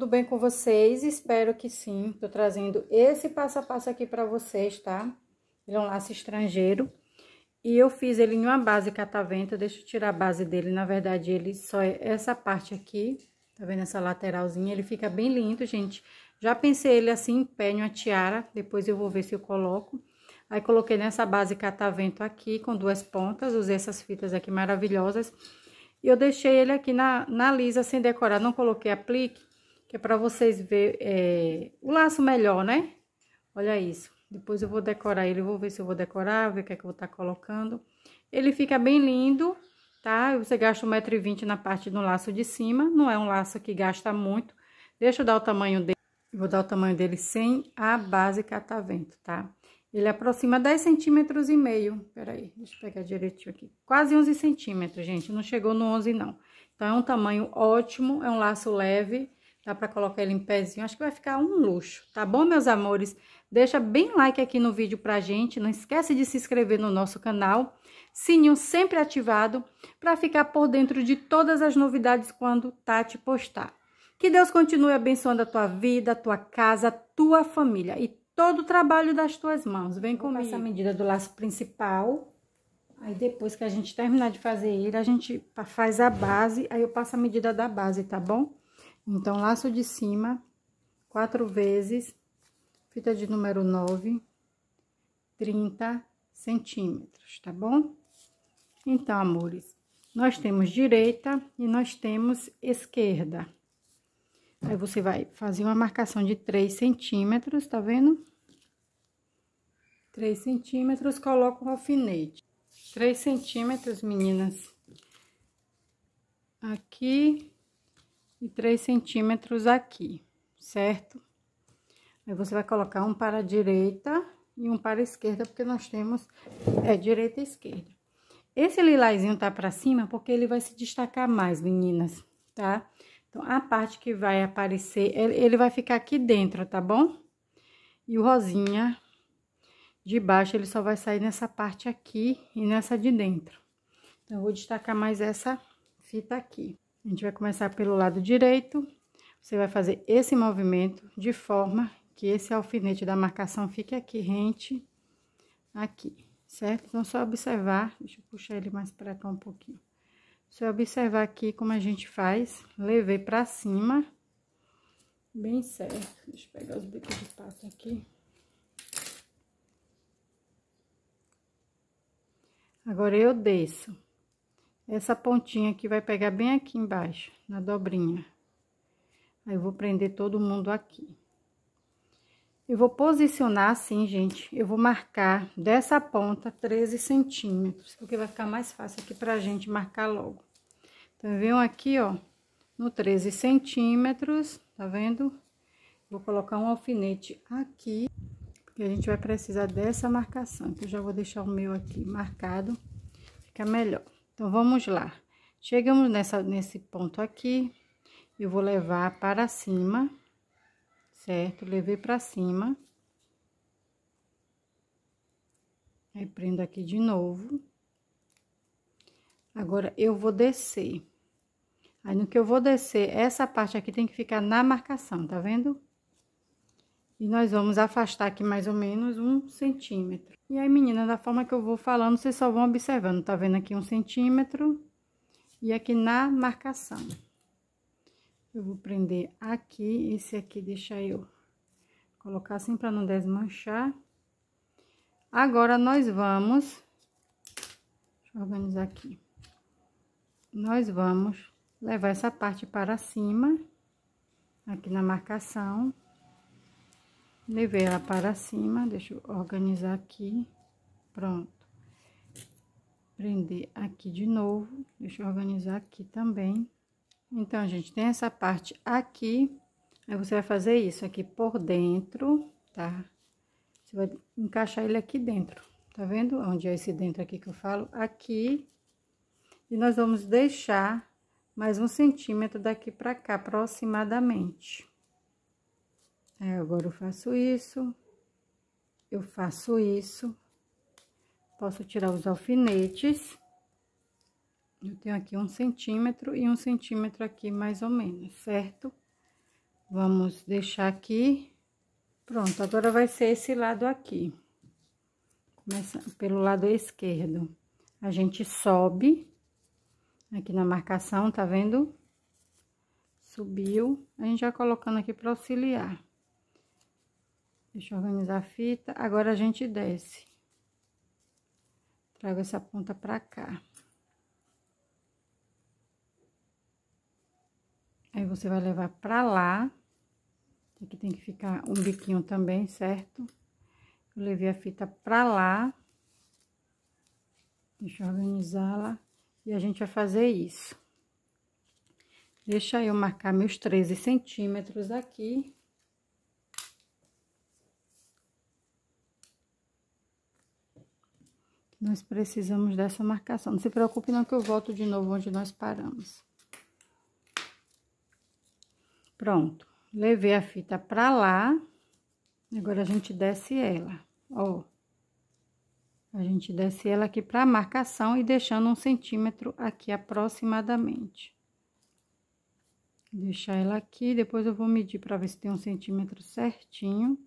tudo bem com vocês? Espero que sim. Tô trazendo esse passo a passo aqui para vocês, tá? Ele é um laço estrangeiro. E eu fiz ele em uma base catavento, deixa eu tirar a base dele, na verdade ele só é essa parte aqui, tá vendo essa lateralzinha? Ele fica bem lindo, gente. Já pensei ele assim em pé, em uma tiara, depois eu vou ver se eu coloco. Aí coloquei nessa base catavento aqui, com duas pontas, usei essas fitas aqui maravilhosas. E eu deixei ele aqui na, na lisa, sem decorar, não coloquei aplique, que é para vocês ver é, o laço melhor, né? Olha isso. Depois eu vou decorar ele, vou ver se eu vou decorar, ver o que é que eu vou estar tá colocando. Ele fica bem lindo, tá? Você gasta 1,20m na parte do laço de cima, não é um laço que gasta muito. Deixa eu dar o tamanho dele, vou dar o tamanho dele sem a base catavento, tá, tá? Ele aproxima 10 centímetros e meio, peraí, deixa eu pegar direitinho aqui. Quase 11 centímetros, gente, não chegou no 11 não. Então, é um tamanho ótimo, é um laço leve Dá pra colocar ele em pezinho, acho que vai ficar um luxo, tá bom, meus amores? Deixa bem like aqui no vídeo pra gente, não esquece de se inscrever no nosso canal, sininho sempre ativado, para ficar por dentro de todas as novidades quando Tati postar. Que Deus continue abençoando a tua vida, a tua casa, a tua família e todo o trabalho das tuas mãos. Vem com essa medida do laço principal. Aí depois que a gente terminar de fazer ele, a gente faz a base, aí eu passo a medida da base, tá bom? Então, laço de cima, quatro vezes, fita de número 9, 30 centímetros, tá bom? Então, amores, nós temos direita e nós temos esquerda. Aí, você vai fazer uma marcação de 3 centímetros, tá vendo? 3 centímetros, coloca um alfinete. 3 centímetros, meninas. Aqui, e 3 centímetros aqui, certo? Aí você vai colocar um para a direita e um para a esquerda, porque nós temos é, direita e esquerda. Esse lilazinho tá para cima porque ele vai se destacar mais, meninas, tá? Então, a parte que vai aparecer, ele vai ficar aqui dentro, tá bom? E o rosinha de baixo, ele só vai sair nessa parte aqui e nessa de dentro. Então, eu vou destacar mais essa fita aqui. A gente vai começar pelo lado direito. Você vai fazer esse movimento de forma que esse alfinete da marcação fique aqui rente aqui, certo? Então, só observar, deixa eu puxar ele mais para cá um pouquinho. Você observar aqui como a gente faz, levei para cima, bem certo. Deixa eu pegar os bicos de pato aqui. Agora, eu desço. Essa pontinha aqui vai pegar bem aqui embaixo, na dobrinha. Aí eu vou prender todo mundo aqui. Eu vou posicionar assim, gente, eu vou marcar dessa ponta 13 centímetros, porque vai ficar mais fácil aqui pra gente marcar logo. Então, eu venho aqui, ó, no 13 centímetros, tá vendo? Vou colocar um alfinete aqui, porque a gente vai precisar dessa marcação, que então, eu já vou deixar o meu aqui marcado, fica melhor. Então, vamos lá. Chegamos nessa, nesse ponto aqui, eu vou levar para cima, certo? Levei para cima. Aí, prendo aqui de novo. Agora, eu vou descer. Aí, no que eu vou descer, essa parte aqui tem que ficar na marcação, tá vendo? E nós vamos afastar aqui mais ou menos um centímetro. E aí, menina, da forma que eu vou falando, vocês só vão observando. Tá vendo aqui um centímetro e aqui na marcação. Eu vou prender aqui, esse aqui deixa eu colocar assim para não desmanchar. Agora, nós vamos... Deixa eu organizar aqui. Nós vamos levar essa parte para cima, aqui na marcação. Levei ela para cima, deixa eu organizar aqui. Pronto. Prender aqui de novo, deixa eu organizar aqui também. Então, gente, tem essa parte aqui, aí você vai fazer isso aqui por dentro, tá? Você vai encaixar ele aqui dentro, tá vendo? Onde é esse dentro aqui que eu falo? Aqui. E nós vamos deixar mais um centímetro daqui pra cá, aproximadamente. Aí, é, agora eu faço isso, eu faço isso, posso tirar os alfinetes. Eu tenho aqui um centímetro e um centímetro aqui, mais ou menos, certo? Vamos deixar aqui. Pronto, agora vai ser esse lado aqui. Começa pelo lado esquerdo. A gente sobe aqui na marcação, tá vendo? Subiu. A gente já colocando aqui para auxiliar. Deixa eu organizar a fita. Agora, a gente desce. Trago essa ponta pra cá. Aí, você vai levar pra lá. Aqui tem que ficar um biquinho também, certo? Eu levei a fita pra lá. Deixa eu organizá-la. E a gente vai fazer isso. Deixa eu marcar meus 13 centímetros aqui. Nós precisamos dessa marcação. Não se preocupe não que eu volto de novo onde nós paramos. Pronto. Levei a fita pra lá. Agora, a gente desce ela, ó. A gente desce ela aqui pra marcação e deixando um centímetro aqui aproximadamente. Deixar ela aqui, depois eu vou medir pra ver se tem um centímetro certinho.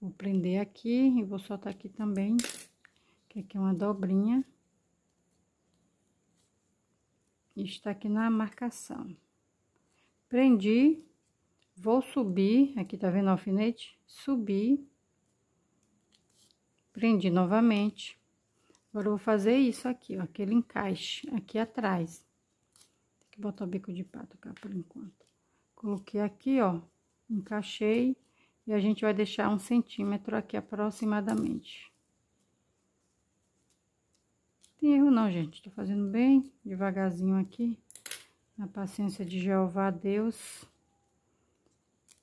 Vou prender aqui e vou soltar aqui também que aqui é uma dobrinha. E está aqui na marcação. Prendi, vou subir, aqui tá vendo o alfinete? Subi, prendi novamente. Agora, eu vou fazer isso aqui, ó, aquele encaixe aqui atrás. Tem que botar o bico de pato cá por enquanto. Coloquei aqui, ó, encaixei e a gente vai deixar um centímetro aqui aproximadamente. Tem erro não, gente. Tô fazendo bem devagarzinho aqui. Na paciência de Jeová, Deus.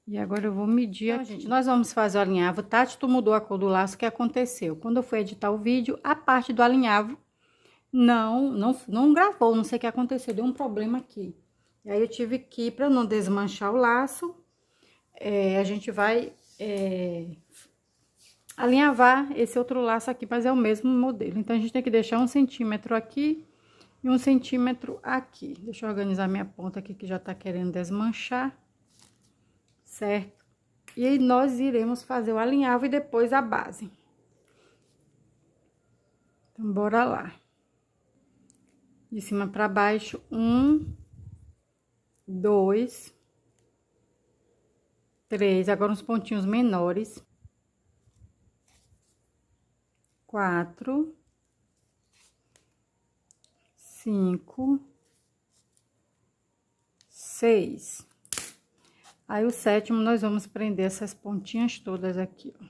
E agora eu vou medir então, aqui. Gente, nós vamos fazer o alinhavo. Tati, tu mudou a cor do laço, o que aconteceu? Quando eu fui editar o vídeo, a parte do alinhavo não, não, não gravou, não sei o que aconteceu, deu um problema aqui. E aí eu tive que, para não desmanchar o laço, é, a gente vai é, alinhavar esse outro laço aqui, mas é o mesmo modelo. Então, a gente tem que deixar um centímetro aqui e um centímetro aqui. Deixa eu organizar minha ponta aqui, que já tá querendo desmanchar, certo? E aí, nós iremos fazer o alinhavo e depois a base. Então, bora lá. De cima pra baixo, um, dois, três. Agora, uns pontinhos menores quatro, cinco, seis. Aí, o sétimo, nós vamos prender essas pontinhas todas aqui, ó.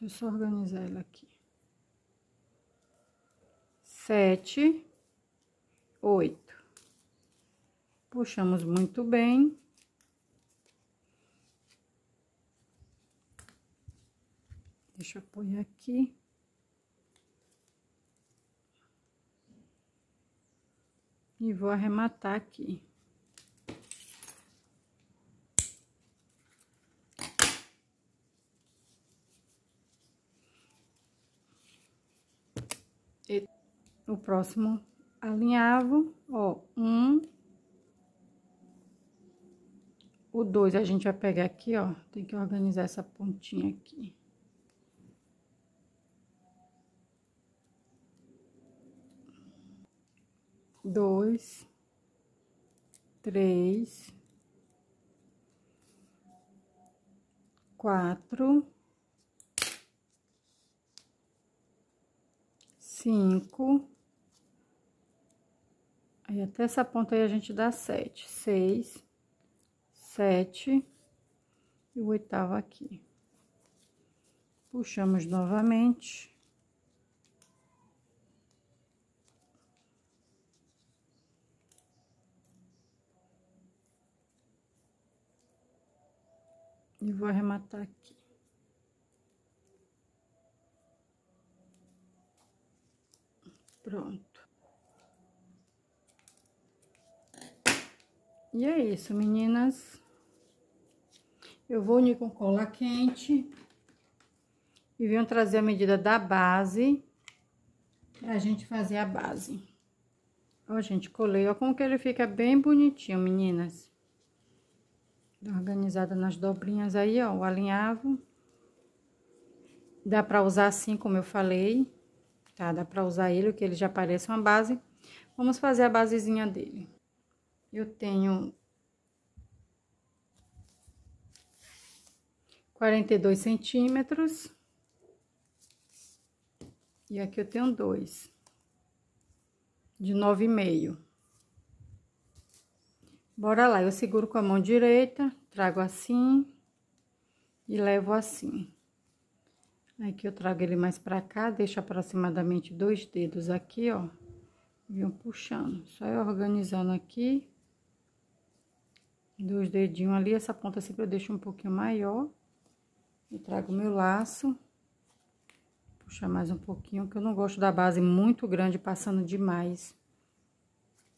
Deixa eu só organizar ela aqui. Sete, oito. Puxamos muito bem. Deixa eu aqui. E vou arrematar aqui. E o próximo alinhavo, ó, um. O dois a gente vai pegar aqui, ó, tem que organizar essa pontinha aqui. dois, três, quatro, cinco, aí até essa ponta aí a gente dá sete, seis, sete e o oitavo aqui. Puxamos novamente. E vou arrematar aqui. Pronto. E é isso, meninas. Eu vou unir com cola quente. E venho trazer a medida da base. Pra gente fazer a base. Ó, gente, colei. Ó como que ele fica bem bonitinho, meninas organizada nas dobrinhas aí, ó, o alinhavo. Dá pra usar assim, como eu falei, tá? Dá pra usar ele, que ele já parece uma base. Vamos fazer a basezinha dele. Eu tenho 42 centímetros. E aqui eu tenho dois. De nove e meio. Bora lá, eu seguro com a mão direita, trago assim e levo assim. Aqui eu trago ele mais pra cá, deixo aproximadamente dois dedos aqui, ó. Venho puxando, só eu organizando aqui. Dois dedinhos ali, essa ponta sempre eu deixo um pouquinho maior. E trago meu laço. Puxar mais um pouquinho, que eu não gosto da base muito grande, passando demais.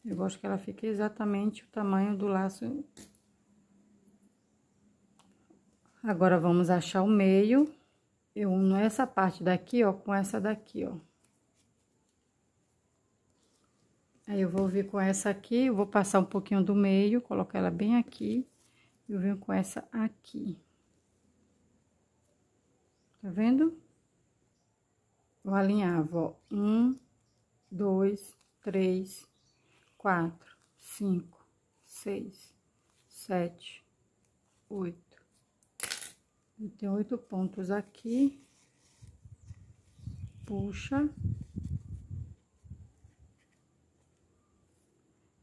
Eu gosto que ela fique exatamente o tamanho do laço. Agora, vamos achar o meio. Eu uno essa parte daqui, ó, com essa daqui, ó. Aí, eu vou vir com essa aqui, eu vou passar um pouquinho do meio, colocar ela bem aqui. E eu venho com essa aqui. Tá vendo? Eu alinhar, ó. Um, dois, três, quatro, cinco, seis, sete, oito. Eu tenho oito pontos aqui. Puxa.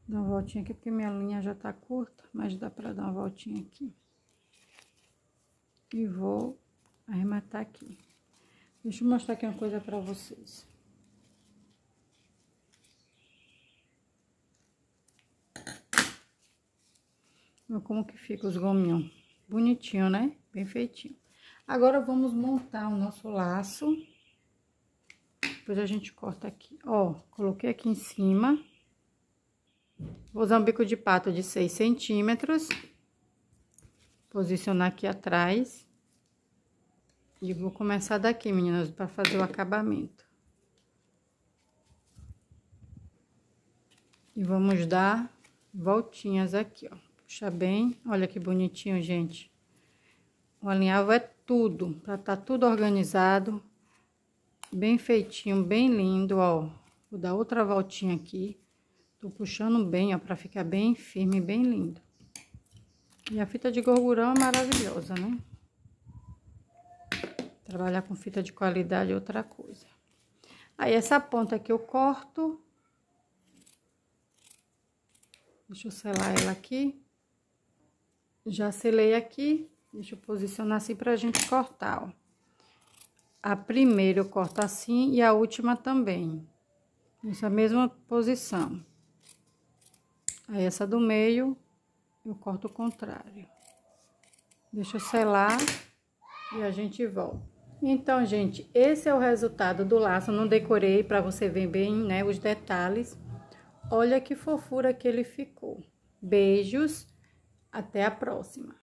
Dá uma voltinha aqui, porque minha linha já tá curta, mas dá pra dar uma voltinha aqui. E vou arrematar aqui. Deixa eu mostrar aqui uma coisa pra vocês. como que fica os gominhos. Bonitinho, né? Bem feitinho. Agora, vamos montar o nosso laço. Depois a gente corta aqui. Ó, coloquei aqui em cima. Vou usar um bico de pato de 6 centímetros. Posicionar aqui atrás. E vou começar daqui, meninas, para fazer o acabamento. E vamos dar voltinhas aqui, ó. Puxa bem. Olha que bonitinho, gente. O alinhavo é tudo, para tá, tá tudo organizado. Bem feitinho, bem lindo, ó. Vou dar outra voltinha aqui. Tô puxando bem, ó, pra ficar bem firme, bem lindo. E a fita de gorgurão é maravilhosa, né? Trabalhar com fita de qualidade é outra coisa. Aí, essa ponta aqui eu corto. Deixa eu selar ela aqui. Já selei aqui, deixa eu posicionar assim pra gente cortar, ó. A primeira eu corto assim e a última também. Nessa mesma posição. Aí, essa do meio, eu corto o contrário. Deixa eu selar e a gente volta. Então, gente, esse é o resultado do laço. não decorei para você ver bem, né, os detalhes. Olha que fofura que ele ficou. Beijos. Até a próxima!